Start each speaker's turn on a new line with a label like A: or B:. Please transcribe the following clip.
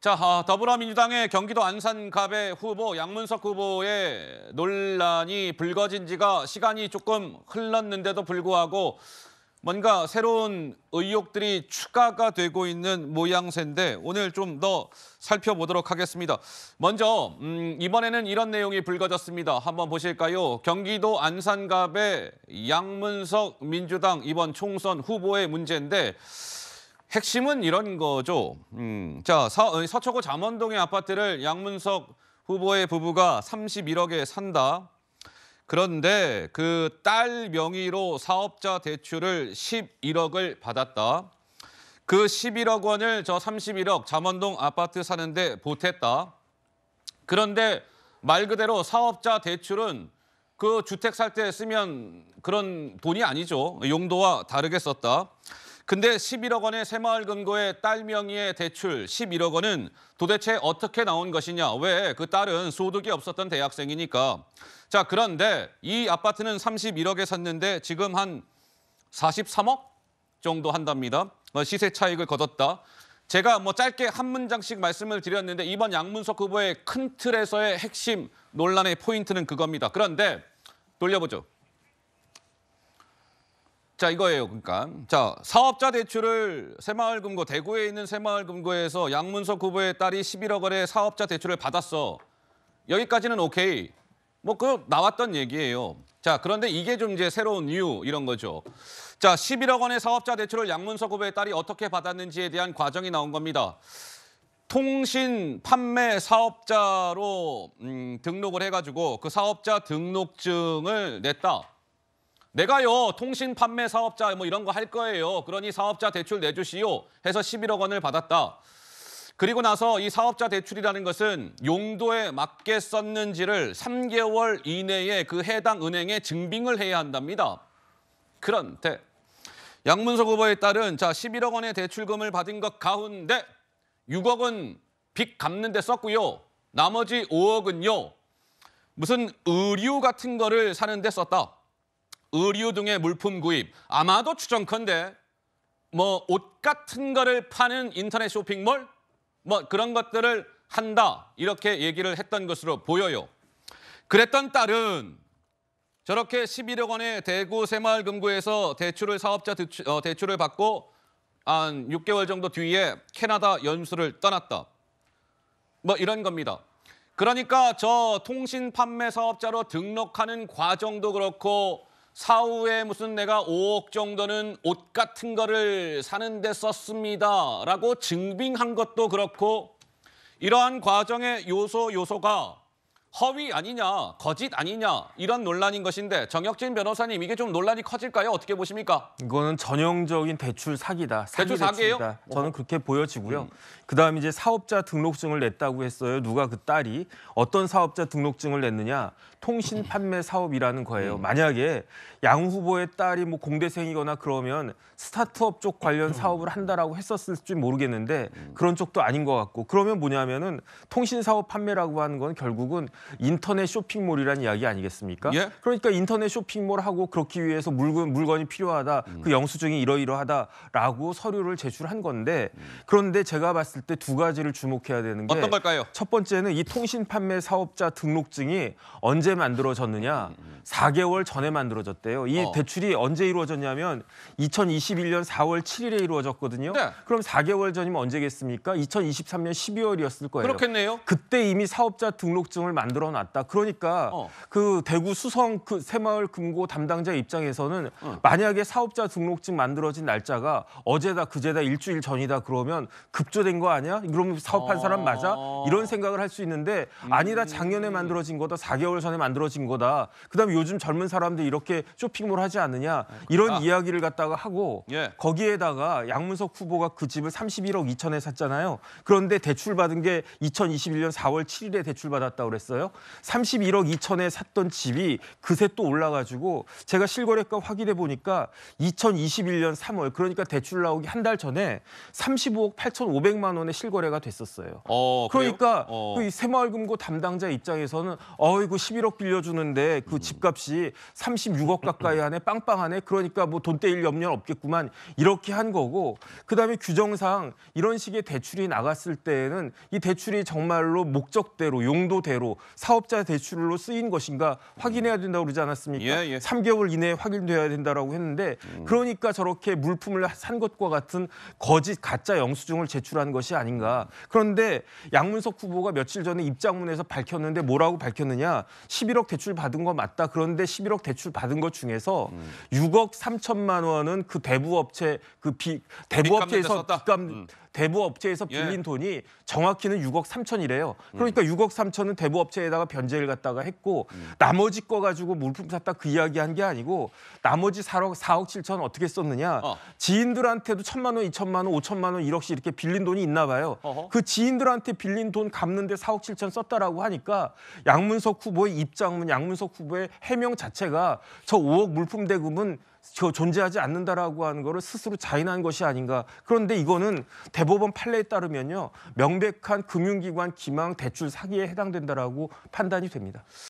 A: 자, 어, 더불어민주당의 경기도 안산갑의 후보 양문석 후보의 논란이 불거진 지가 시간이 조금 흘렀는데도 불구하고 뭔가 새로운 의혹들이 추가가 되고 있는 모양새인데 오늘 좀 더 살펴보도록 하겠습니다. 먼저 음, 이번에는 이런 내용이 불거졌습니다. 한번 보실까요? 경기도 안산갑의 양문석 민주당 이번 총선 후보의 문제인데 핵심은 이런 거죠. 음, 자 서, 어, 서초구 잠원동의 아파트를 양문석 후보의 부부가 31억에 산다. 그런데 그 딸 명의로 사업자 대출을 11억을 받았다. 그 11억 원을 저 31억 잠원동 아파트 사는데 보탰다. 그런데 말 그대로 사업자 대출은 그 주택 살 때 쓰면 그런 돈이 아니죠. 용도와 다르게 썼다. 근데 11억 원의 새마을 금고의 딸 명의의 대출 11억 원은 도대체 어떻게 나온 것이냐. 왜 그 딸은 소득이 없었던 대학생이니까. 자, 그런데 이 아파트는 31억에 샀는데 지금 한 43억 정도 한답니다. 어, 시세 차익을 거뒀다. 제가 뭐 짧게 한 문장씩 말씀을 드렸는데 이번 양문석 후보의 큰 틀에서의 핵심 논란의 포인트는 그겁니다. 그런데 돌려보죠. 자 이거예요 그러니까 자 사업자 대출을 새마을금고 대구에 있는 새마을금고에서 양문석 후보의 딸이 11억 원의 사업자 대출을 받았어 여기까지는 오케이 뭐 그 나왔던 얘기예요 자 그런데 이게 좀 이제 새로운 이유 이런 거죠 자 11억 원의 사업자 대출을 양문석 후보의 딸이 어떻게 받았는지에 대한 과정이 나온 겁니다 통신 판매 사업자로 음, 등록을 해가지고 그 사업자 등록증을 냈다. 내가요 통신 판매 사업자 뭐 이런 거 할 거예요. 그러니 사업자 대출 내주시오 해서 11억 원을 받았다. 그리고 나서 이 사업자 대출이라는 것은 용도에 맞게 썼는지를 3개월 이내에 그 해당 은행에 증빙을 해야 한답니다. 그런데 양문석 후보에 따른 자 11억 원의 대출금을 받은 것 가운데 6억은 빚 갚는 데 썼고요. 나머지 5억은요. 무슨 의류 같은 거를 사는 데 썼다. 의류 등의 물품 구입, 아마도 추정컨대 뭐 옷 같은 거를 파는 인터넷 쇼핑몰 뭐 그런 것들을 한다 이렇게 얘기를 했던 것으로 보여요. 그랬던 딸은 저렇게 11억 원의 대구 새마을금고에서 대출을 사업자 어, 대출을 받고 한 6개월 정도 뒤에 캐나다 연수를 떠났다. 뭐 이런 겁니다. 그러니까 저 통신 판매 사업자로 등록하는 과정도 그렇고 사후에 무슨 내가 5억 정도는 옷 같은 거를 사는 데 썼습니다. 라고 증빙한 것도 그렇고 이러한 과정의 요소 요소가 허위 아니냐, 거짓 아니냐 이런 논란인 것인데 정혁진 변호사님 이게 좀 논란이 커질까요?
B: 어떻게 보십니까? 이거는 전형적인 대출 사기다. 사기 대출 사기예요? 저는 그렇게 보여지고요. 음. 그다음 이제 사업자 등록증을 냈다고 했어요. 누가 그 딸이 어떤 사업자 등록증을 냈느냐? 통신 판매 사업이라는 거예요. 음. 만약에 양 후보의 딸이 뭐 공대생이거나 그러면 스타트업 쪽 관련 음. 사업을 한다라고 했었을지 모르겠는데 음. 그런 쪽도 아닌 것 같고 그러면 뭐냐면은 통신 사업 판매라고 하는 건 결국은 인터넷 쇼핑몰이라는 이야기 아니겠습니까? 예? 그러니까 인터넷 쇼핑몰하고 그렇기 위해서 물건 물건이 필요하다. 그 음. 그 영수증이 이러이러하다라고 서류를 제출한 건데 그런데 제가 봤을 때 두 가지를 주목해야 되는 게 어떤 걸까요? 첫 번째는 이 통신 판매 사업자 등록증이 언제 만들어졌느냐. 음. 음, 음. 4개월 전에 만들어졌대요. 이 어. 대출이 언제 이루어졌냐면 2021년 4월 7일에 이루어졌거든요. 네. 그럼 4개월 전이면 언제겠습니까? 2023년 12월이었을 거예요. 그렇겠네요. 그때 이미 사업자 등록증을 만들어 놨다. 그러니까 어. 그 대구 수성 그 새마을 금고 담당자 입장에서는 어. 만약에 사업자 등록증 만들어진 날짜가 어제다 그제다 일주일 전이다 그러면 급조된 거 아니야? 그럼 사업한 사람 맞아? 이런 어. 생각을 할 수 있는데 음. 아니다 작년에 만들어진 거다 4개월 전에 만들어진 거다. 그다음에 요즘 젊은 사람들 이렇게 쇼핑몰 하지 않느냐 아, 이런 아. 이야기를 갖다가 하고 예. 거기에다가 양문석 후보가 그 집을 31억 2천에 샀잖아요. 그런데 대출 받은 게 2021년 4월 7일에 대출 받았다고 그랬어요. 31억 2천에 샀던 집이 그새 또 올라가지고 제가 실거래가 확인해 보니까 2021년 3월 그러니까 대출 나오기 한 달 전에 35억 8,500만 원의 실거래가 됐었어요. 어, 그러니까 어. 그 새마을금고 담당자 입장에서는 어이구 11억 빌려주는데 그 집값 집값이 36억 가까이 하네 빵빵하네 그러니까 뭐돈 떼일 염려는 없겠구만 이렇게 한 거고 그다음에 규정상 이런 식의 대출이 나갔을 때에는 이 대출이 정말로 목적대로 용도대로 사업자 대출로 쓰인 것인가 확인해야 된다고 그러지 않았습니까? 예, 예. 3개월 이내에 확인돼야 된다라고 했는데 음. 그러니까 저렇게 물품을 산 것과 같은 거짓 가짜 영수증을 제출한 것이 아닌가. 그런데 양문석 후보가 며칠 전에 입장문에서 밝혔는데 뭐라고 밝혔느냐? 11억 대출 받은 거 맞다. 그런데 11억 대출 받은 것 중에서 음. 6억 3천만 원은 그 대부업체 그비 아, 대부업체에서 빚감 대부 업체에서 빌린 예. 돈이 정확히는 6억 3천이래요. 그러니까 음. 6억 3천은 대부 업체에다가 변제를 갖다가 했고 음. 나머지 거 가지고 물품 샀다 그 이야기 한 게 아니고 나머지 4억 4억 7천 어떻게 썼느냐. 어. 지인들한테도 1 천만 원, 이천만 원, 오천만 원, 일억씩 이렇게 빌린 돈이 있나 봐요. 어허. 그 지인들한테 빌린 돈 갚는데 4억 7천 썼다라고 하니까 양문석 후보의 입장문, 양문석 후보의 해명 자체가 저 5억 물품 대금은 저 존재하지 않는다라고 하는 것을 스스로 자인한 것이 아닌가. 그런데 이거는 대법원 판례에 따르면요 명백한 금융기관 기망 대출 사기에 해당된다라고 판단이 됩니다.